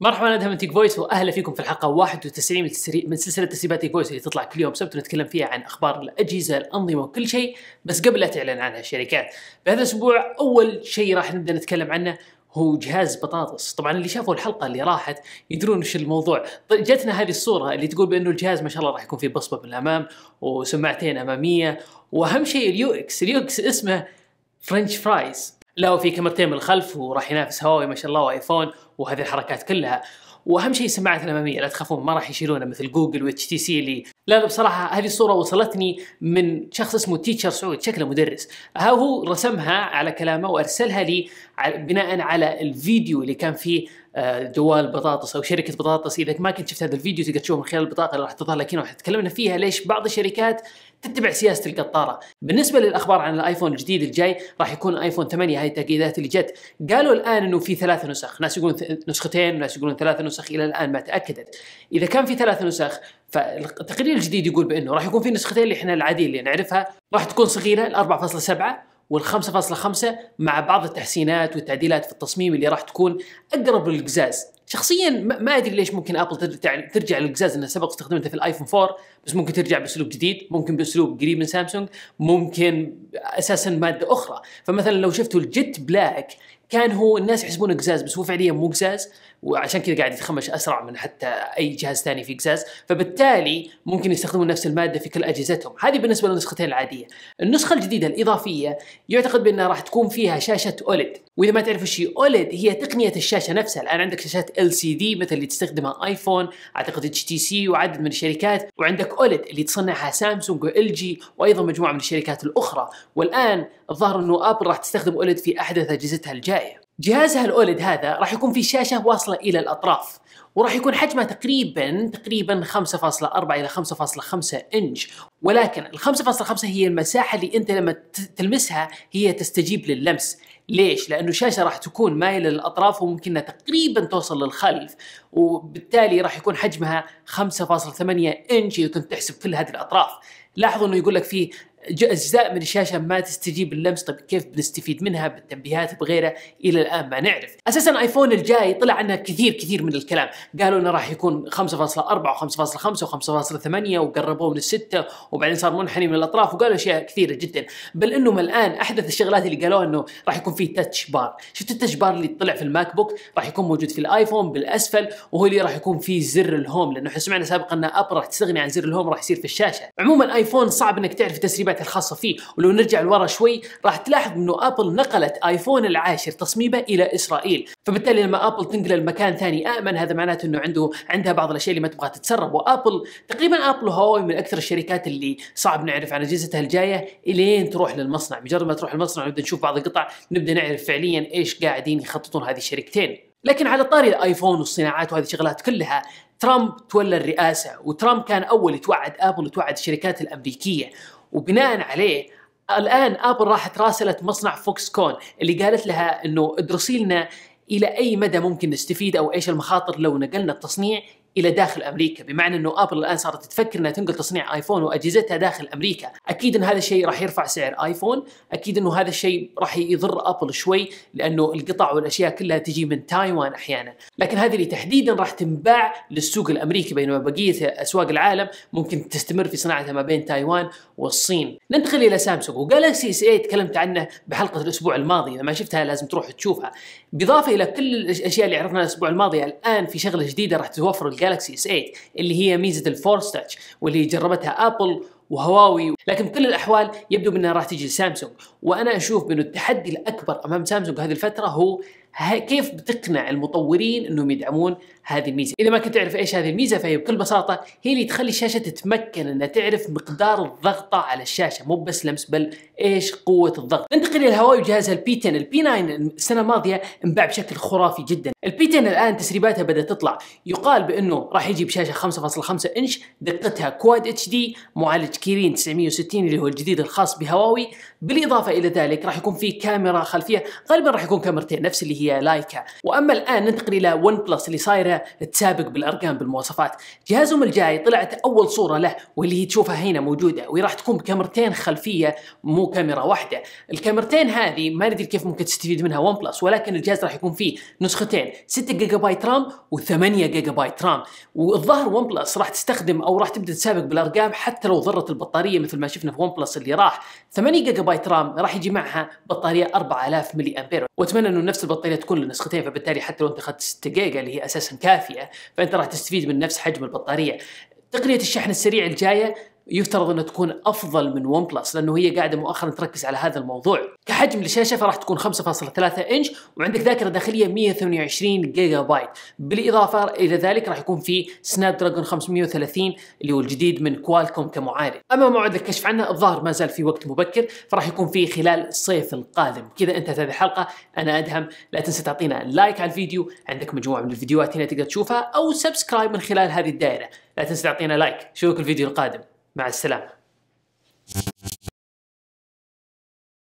مرحبا انا ادهم تيك فويس واهلا فيكم في الحلقه 91 من, تسري... من سلسله تسريبات تيك فويس اللي تطلع كل يوم سبت ونتكلم فيها عن اخبار الاجهزه الانظمه وكل شيء بس قبل لا تعلن عنها الشركات بهذا الاسبوع اول شيء راح نبدا نتكلم عنه هو جهاز بطاطس طبعا اللي شافوا الحلقه اللي راحت يدرون وش الموضوع جاتنا هذه الصوره اللي تقول بانه الجهاز ما شاء الله راح يكون فيه بصبه من الامام وسماعتين اماميه واهم شيء اليو اكس اليو اكس اسمه فرنش فرايز لا وفي كاميرتين من الخلف وراح ينافس هواوي ما شاء الله وايفون وهذه الحركات كلها واهم شيء السماعات الاماميه لا تخافون ما راح يشيلونها مثل جوجل واتش تي سي اللي لا لا بصراحه هذه الصوره وصلتني من شخص اسمه تيتشر سعود شكله مدرس ها هو رسمها على كلامه وارسلها لي بناء على الفيديو اللي كان فيه جوال آه، بطاطس او شركه بطاطس اذا ما كنت شفت هذا الفيديو تقدر تشوفه من خلال البطاقه اللي راح تظهر لك هنا تكلمنا فيها ليش بعض الشركات تتبع سياسه القطاره. بالنسبه للاخبار عن الايفون الجديد الجاي راح يكون ايفون 8 هاي التاكيدات اللي جت، قالوا الان انه في ثلاث نسخ، ناس يقولون نسختين وناس يقولون ثلاث نسخ الى الان ما تاكدت اذا كان في ثلاث نسخ فالتقرير الجديد يقول بانه راح يكون في نسختين اللي احنا العاديه اللي نعرفها راح تكون صغيره ال 4.7 وال 5.5 مع بعض التحسينات والتعديلات في التصميم اللي راح تكون اقرب للقزاز شخصيا ما ادري ليش ممكن ابل ترجع للقزاز انها سبق استخدمته في الايفون 4 بس ممكن ترجع باسلوب جديد ممكن باسلوب قريب من سامسونج ممكن اساسا ماده اخرى فمثلا لو شفتوا الجيت بلاك كان هو الناس يحسبونه قزاز بس هو فعليا مو قزاز وعشان كذا قاعد يتخمش اسرع من حتى اي جهاز ثاني في اكساس فبالتالي ممكن يستخدمون نفس الماده في كل اجهزتهم هذه بالنسبه للنسختين العاديه النسخه الجديده الاضافيه يعتقد بانها راح تكون فيها شاشه اوليد واذا ما تعرف وش هي هي تقنيه الشاشه نفسها الان عندك شاشات ال سي دي مثل اللي تستخدمها ايفون اعتقد اتش تي سي وعدد من الشركات وعندك اوليد اللي تصنعها سامسونج وال جي وايضا مجموعه من الشركات الاخرى والان الظاهر انه ابل راح تستخدم اوليد في احدث اجهزتها الجايه جهازها الاولد هذا راح يكون في شاشه واصله الى الاطراف وراح يكون حجمه تقريبا تقريبا 5.4 الى 5.5 انش ولكن ال 5.5 هي المساحه اللي انت لما تلمسها هي تستجيب للمس ليش؟ لانه الشاشه راح تكون مايله للاطراف وممكن تقريبا توصل للخلف وبالتالي راح يكون حجمها 5.8 انش اذا كنت تحسب كل هذه الاطراف لاحظوا انه يقول لك في اجزاء من الشاشه ما تستجيب اللمس طيب كيف بنستفيد منها بالتنبيهات بغيره الى الان ما نعرف اساسا ايفون الجاي طلع عنها كثير كثير من الكلام قالوا انه راح يكون 5.4 و5.5 و5.8 وقربوه من الستة وبعدين صار منحني من الاطراف وقالوا اشياء كثيره جدا بل انهم الان احدث الشغلات اللي قالوها انه راح يكون في تاتش بار شفت التاتش بار اللي طلع في الماك بوك راح يكون موجود في الايفون بالاسفل وهو اللي راح يكون فيه زر الهوم لانه احنا سمعنا سابقا ان ابل راح تستغني عن زر الهوم راح يصير في الشاشه عموما ايفون صعب انك تعرف تسريب التركيبات الخاصه فيه ولو نرجع لورا شوي راح تلاحظ انه ابل نقلت ايفون العاشر تصميمه الى اسرائيل فبالتالي لما ابل تنقله لمكان ثاني امن هذا معناته انه عنده عندها بعض الاشياء اللي ما تبغى تتسرب وابل تقريبا ابل وهواوي من اكثر الشركات اللي صعب نعرف عن اجهزتها الجايه الين تروح للمصنع مجرد ما تروح المصنع نبدا نشوف بعض القطع نبدا نعرف فعليا ايش قاعدين يخططون هذه الشركتين لكن على طاري الايفون والصناعات وهذه الشغلات كلها ترامب تولى الرئاسة وترامب كان أول يتوعد أبل وتوعد الشركات الأمريكية وبناء عليه الان ابل راحت راسلت مصنع فوكس كون اللي قالت لها انه ادرسي لنا الى اي مدى ممكن نستفيد او ايش المخاطر لو نقلنا التصنيع الى داخل امريكا بمعنى انه ابل الان صارت تفكر انها تنقل تصنيع ايفون واجهزتها داخل امريكا اكيد ان هذا الشيء راح يرفع سعر ايفون اكيد انه هذا الشيء راح يضر ابل شوي لانه القطع والاشياء كلها تجي من تايوان احيانا لكن هذه اللي تحديدا راح تنباع للسوق الامريكي بينما بقيه اسواق العالم ممكن تستمر في صناعتها ما بين تايوان والصين ننتقل الى سامسونج وجالكسي اس 8 تكلمت عنه بحلقه الاسبوع الماضي اذا ما شفتها لازم تروح تشوفها بالاضافه الى كل الاشياء اللي عرفناها الاسبوع الماضي الان في شغله جديده راح توفر الجالكسي اس 8 اللي هي ميزه الفورس تاتش واللي جربتها ابل وهواوي لكن بكل الاحوال يبدو انها راح تجي لسامسونج وانا اشوف انه التحدي الاكبر امام سامسونج هذه الفتره هو كيف بتقنع المطورين انهم يدعمون هذه الميزه؟ اذا ما كنت تعرف ايش هذه الميزه فهي بكل بساطه هي اللي تخلي الشاشه تتمكن انها تعرف مقدار الضغطه على الشاشه مو بس لمس بل ايش قوه الضغط. ننتقل الى الهواوي وجهازها البي 10 البي 9 السنه الماضيه انباع بشكل خرافي جدا. البي 10 الان تسريباتها بدات تطلع يقال بانه راح يجي بشاشه 5.5 انش دقتها كواد اتش دي معالج كيرين 960 اللي هو الجديد الخاص بهواوي بالاضافه الى ذلك راح يكون في كاميرا خلفيه غالبا راح يكون كاميرتين نفس اللي هي لايكا واما الان ننتقل الى ون بلس اللي صايره تسابق بالارقام بالمواصفات جهازهم الجاي طلعت اول صوره له واللي هي تشوفها هنا موجوده وهي راح تكون بكاميرتين خلفيه مو كاميرا واحده الكاميرتين هذه ما ندري كيف ممكن تستفيد منها ون بلس ولكن الجهاز راح يكون فيه نسختين 6 جيجا بايت رام و8 جيجا بايت رام والظاهر ون بلس راح تستخدم او راح تبدا تسابق بالارقام حتى لو ضرت البطاريه مثل ما شفنا في ون بلس اللي راح 8 جيجا بايت رام راح يجي معها بطاريه 4000 ملي امبير واتمنى انه نفس البطاريه اللي تكون نسختين فبالتالي حتى لو انت اخذت 6 جيجا اللي هي اساسا كافيه فانت راح تستفيد من نفس حجم البطاريه تقنيه الشحن السريع الجايه يفترض انها تكون افضل من ون بلس لانه هي قاعده مؤخرا تركز على هذا الموضوع كحجم للشاشه فراح تكون 5.3 انش وعندك ذاكره داخليه 128 جيجا بايت بالاضافه الى ذلك راح يكون في سناب دراجون 530 اللي هو الجديد من كوالكوم كمعالج اما موعد الكشف عنه الظاهر ما زال في وقت مبكر فراح يكون في خلال الصيف القادم كذا انتهت هذه الحلقه انا ادهم لا تنسى تعطينا لايك على الفيديو عندك مجموعه من الفيديوهات هنا تقدر تشوفها او سبسكرايب من خلال هذه الدائره لا تنسى تعطينا لايك شوفك الفيديو القادم مع السلامه